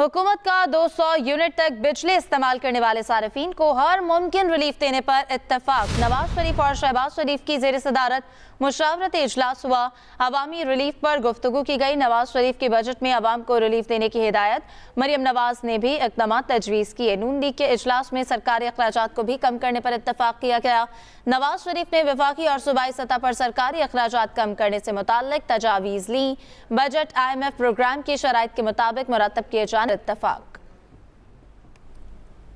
हुकूमत का 200 यूनिट तक बिजली इस्तेमाल करने वाले सार्फिन को हर मुमकिन रिलीफ देने पर इतफाक नवाज शरीफ और शहबाज शरीफ की जेर सदारत मुशावरत इजलास हुआ अवामी रिलीफ पर गुफ्तु की गई नवाज शरीफ के बजट में आवाम को रिलीफ देने की हिदायत मरियम नवाज ने भी इकदाम तजवीज़ किए नून लीग के अजलास में सरकारी अखराज को भी कम करने पर इतफाक किया गया नवाज शरीफ ने विफाक और सूबाई सतह पर सरकारी अखराज कम करने से मुतल तजावीज़ ली budget I M F programme की शराइ के मुताबिक मुरतब किए जाने पर इतफाक